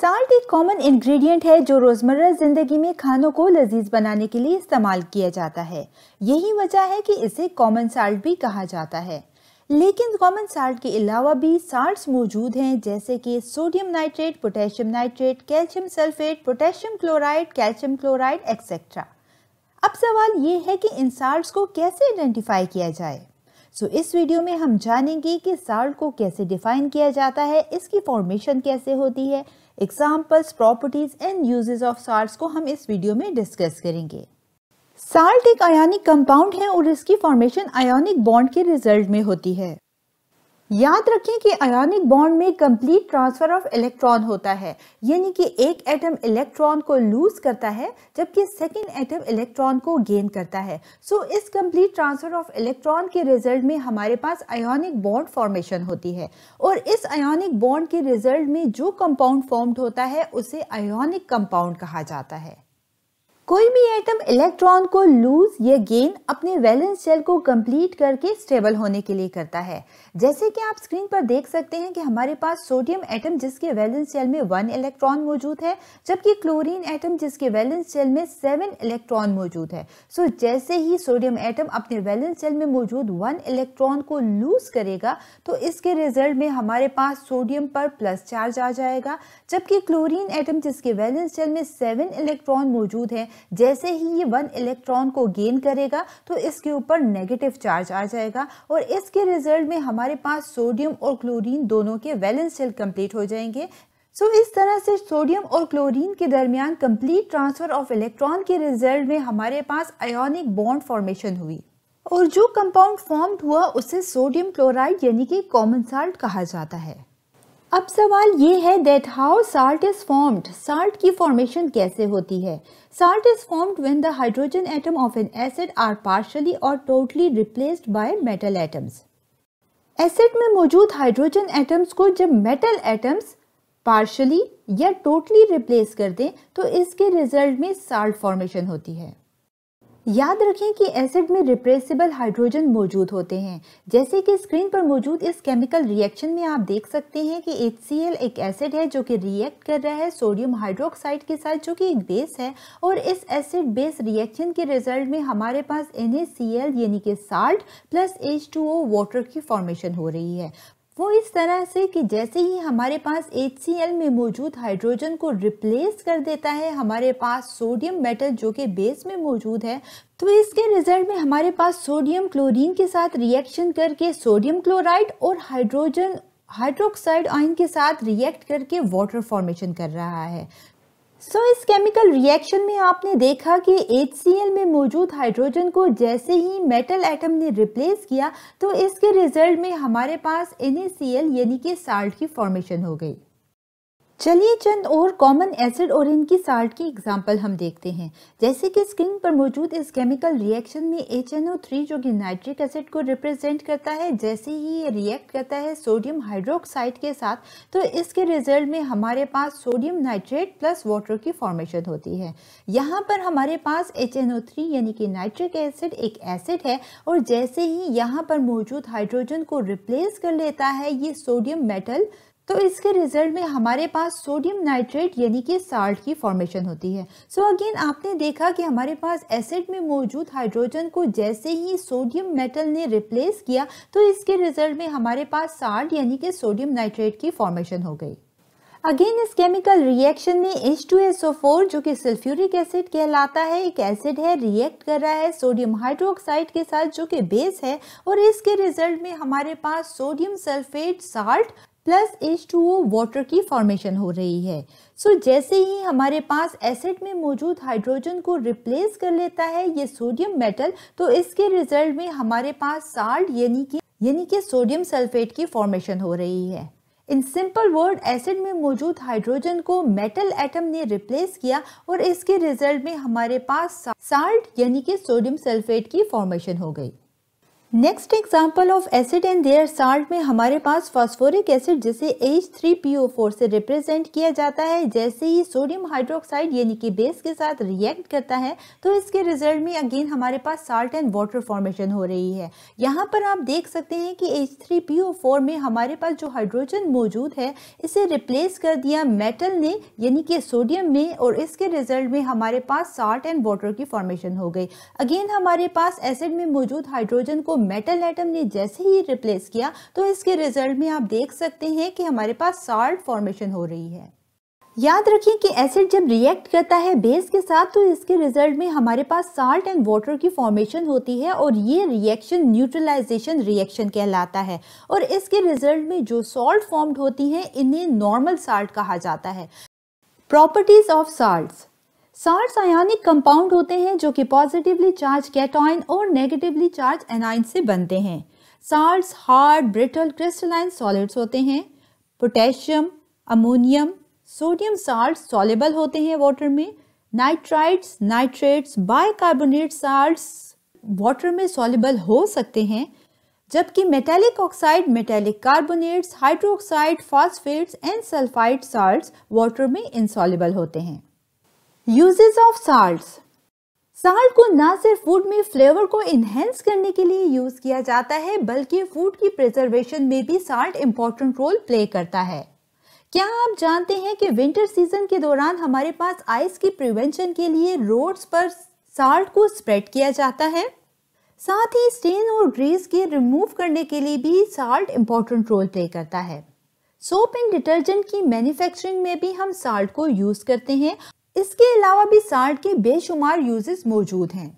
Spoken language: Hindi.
साल्ट एक कॉमन इंग्रेडिएंट है जो रोज़मर्रा ज़िंदगी में खानों को लजीज बनाने के लिए इस्तेमाल किया जाता है यही वजह है कि इसे कॉमन साल्ट भी कहा जाता है लेकिन कॉमन साल्ट के अलावा भी साल्ट मौजूद हैं जैसे कि sodium nitrate potassium nitrate calcium sulphate potassium chloride calcium chloride etcetera अब सवाल ये है कि इन साल्ट को कैसे आइडेंटिफाई किया जाए सो so, इस वीडियो में हम जानेंगे कि साल्ट को कैसे डिफाइन किया जाता है इसकी फॉर्मेशन कैसे होती है examples properties and uses of salt को हम इस वीडियो में डिस्कस करेंगे साल्ट एक आयोनिक कंपाउंड है और इसकी फॉर्मेशन आयोनिक बॉन्ड के रिजल्ट में होती है याद रखें कि आयोनिक बॉन्ड में कंप्लीट ट्रांसफर ऑफ इलेक्ट्रॉन होता है यानी कि एक एटम इलेक्ट्रॉन को लूज करता है जबकि सेकेंड एटम इलेक्ट्रॉन को गेन करता है सो so, इस कंप्लीट ट्रांसफर ऑफ इलेक्ट्रॉन के रिजल्ट में हमारे पास आयोनिक बॉन्ड फॉर्मेशन होती है और इस आयोनिक बॉन्ड के रिजल्ट में जो कंपाउंड फॉर्म्ड होता है उसे आयोनिक कंपाउंड कहा जाता है कोई भी एटम इलेक्ट्रॉन को लूज या गेन अपने वैलेंस शेल को कंप्लीट करके स्टेबल होने के लिए करता है जैसे कि आप स्क्रीन पर देख सकते हैं कि हमारे पास सोडियम एटम जिसके वैलेंस शेल में वन इलेक्ट्रॉन मौजूद है जबकि क्लोरीन एटम जिसके वैलेंस शेल में सेवन इलेक्ट्रॉन मौजूद है सो so, जैसे ही सोडियम एटम अपने वैलेंस शेल में मौजूद वन इलेक्ट्रॉन को लूज करेगा तो इसके रिजल्ट में हमारे पास सोडियम पर प्लस चार्ज आ जाएगा जबकि क्लोरीन एटम जिसके वैलेंस शेल में सेवन इलेक्ट्रॉन मौजूद है जैसे ही ये वन इलेक्ट्रॉन को गेन करेगा तो इसके ऊपर नेगेटिव चार्ज आ जाएगा और इसके रिजल्ट में हमारे पास सोडियम और क्लोरीन दोनों के वैलेंस शेल कंप्लीट हो जाएंगे सो so, इस तरह से सोडियम और क्लोरीन के दरमियान कंप्लीट ट्रांसफर ऑफ इलेक्ट्रॉन के रिजल्ट में हमारे पास आयोनिक बॉन्ड फॉर्मेशन हुई और जो कंपाउंड फॉर्म हुआ उसे सोडियम क्लोराइड यानी कि कॉमन साल्ट कहा जाता है अब सवाल ये है that how salt is formed salt की फॉर्मेशन कैसे होती है salt is formed when the hydrogen atom of an acid are partially और totally replaced by metal atoms acid में मौजूद हाइड्रोजन एटम्स को जब मेटल एटम्स पार्शली या टोटली रिप्लेस कर दें तो इसके रिजल्ट में साल्ट फॉर्मेशन होती है याद रखें कि एसिड में रिप्रेसिबल हाइड्रोजन मौजूद होते हैं जैसे कि स्क्रीन पर मौजूद इस केमिकल रिएक्शन में आप देख सकते हैं कि एच एक एसिड है जो कि रिएक्ट कर रहा है सोडियम हाइड्रोक्साइड के साथ जो कि एक बेस है और इस एसिड बेस रिएक्शन के रिजल्ट में हमारे पास एन यानी कि साल्ट प्लस एच वाटर की फॉर्मेशन हो रही है वो इस तरह से कि जैसे ही हमारे पास एच में मौजूद हाइड्रोजन को रिप्लेस कर देता है हमारे पास सोडियम मेटल जो कि बेस में मौजूद है तो इसके रिजल्ट में हमारे पास सोडियम क्लोरीन के साथ रिएक्शन करके सोडियम क्लोराइड और हाइड्रोजन हाइड्रोक्साइड आयन के साथ रिएक्ट करके वाटर फॉर्मेशन कर रहा है सो इस केमिकल रिएक्शन में आपने देखा कि HCl में मौजूद हाइड्रोजन को जैसे ही मेटल एटम ने रिप्लेस किया तो इसके रिजल्ट में हमारे पास NaCl यानी कि साल्ट की फॉर्मेशन हो गई चलिए चंद और कॉमन एसिड और इनकी साल्ट की एग्जांपल हम देखते हैं जैसे कि स्क्रीन पर मौजूद इस केमिकल रिएक्शन में एच जो कि नाइट्रिक एसिड को रिप्रेजेंट करता है जैसे ही ये रिएक्ट करता है सोडियम हाइड्रोक्साइड के साथ तो इसके रिजल्ट में हमारे पास सोडियम नाइट्रेट प्लस वाटर की फॉर्मेशन होती है यहाँ पर हमारे पास एच यानी कि नाइट्रिक एसिड एक एसिड है और जैसे ही यहाँ पर मौजूद हाइड्रोजन को रिप्लेस कर लेता है ये सोडियम मेटल तो इसके रिजल्ट में हमारे पास सोडियम नाइट्रेट यानी कि साल्ट की फॉर्मेशन होती है सो so अगेन आपने देखा कि हमारे पास एसिड में मौजूद हाइड्रोजन को जैसे ही सोडियम मेटल ने रिप्लेस किया तो इसके रिजल्ट में हमारे पास साल्ट यानी कि सोडियम नाइट्रेट की फॉर्मेशन हो गई अगेन इस केमिकल रिएक्शन में H2SO4 जो कि सल्फ्यूरिक एसिड कहलाता है एक एसिड है रिएक्ट कर रहा है सोडियम हाइड्रोक्साइड के साथ जो कि बेस है और इसके रिजल्ट में हमारे पास sodium sulphate salt plus H two O water की फॉर्मेशन हो रही है सो so, जैसे ही हमारे पास एसिड में मौजूद हाइड्रोजन को रिप्लेस कर लेता है ये सोडियम मेटल तो इसके रिजल्ट में हमारे पास साल्ट यानी कि यानी कि सोडियम सल्फेट की फॉर्मेशन हो रही है इन सिंपल वर्ड एसिड में मौजूद हाइड्रोजन को मेटल एटम ने रिप्लेस किया और इसके रिजल्ट में हमारे पास साल्ट यानी कि सोडियम सल्फेट की फॉर्मेशन हो गई next example of acid and their salt में हमारे पास फॉस्फोरिक एसिड जिसे H3PO4 से रिप्रेजेंट किया जाता है जैसे ही सोडियम हाइड्रोक्साइड यानी कि बेस के साथ रिएक्ट करता है तो इसके रिजल्ट में अगेन हमारे पास साल्ट एंड वाटर फॉर्मेशन हो रही है यहाँ पर आप देख सकते हैं कि H3PO4 में हमारे पास जो हाइड्रोजन मौजूद है इसे रिप्लेस कर दिया मेटल ने यानी कि सोडियम में और इसके रिजल्ट में हमारे पास साल्ट एंड वाटर की फॉर्मेशन हो गई अगेन हमारे पास एसिड में मौजूद हाइड्रोजन को मेटल एटम ने जैसे ही रिप्लेस किया तो इसके रिजल्ट में आप देख सकते हैं कि हमारे पास साल्ट फॉर्मेशन हो रही है याद रखिए कि एसिड जब रिएक्ट करता है बेस के साथ तो इसके रिजल्ट में हमारे पास साल्ट एंड वाटर की फॉर्मेशन होती है और ये रिएक्शन न्यूट्रलाइजेशन रिएक्शन कहलाता है और इसके रिजल्ट में जो सॉल्ट फॉर्म्ड होती हैं इन्हें नॉर्मल साल्ट कहा जाता है properties of salts salts ionic compound होते हैं जो कि पॉजिटिवली चार्ज कैटॉइन और नेगेटिवली चार्ज एनाइन से बनते हैं salts hard brittle crystalline solids होते हैं potassium ammonium sodium salts soluble होते हैं वाटर में nitrides nitrates bicarbonate salt water में सॉलेबल हो सकते हैं जबकि metallic oxide metallic carbonates hydroxide phosphates and sulphide salt water में इंसॉलेबल होते हैं यूजेस ऑफ साल्ट साल्ट को ना सिर्फ फूड में फ्लेवर को इनहेंस करने के लिए यूज किया जाता है बल्कि फूड की प्रिजर्वेशन में भी साल्ट इम्पोर्टेंट रोल प्ले करता है क्या आप जानते हैं कि विंटर सीजन के दौरान हमारे पास आइस की प्रिवेंशन के लिए रोड्स पर साल्ट को स्प्रेड किया जाता है साथ ही स्टेन और ग्रीस के रिमूव करने के लिए भी साल्ट इम्पोर्टेंट रोल प्ले करता है सोप एंड डिटर्जेंट की मैन्युफैक्चरिंग में भी हम साल्ट को यूज़ करते हैं इसके अलावा भी साल्ट के बेशुमार यूजेस मौजूद हैं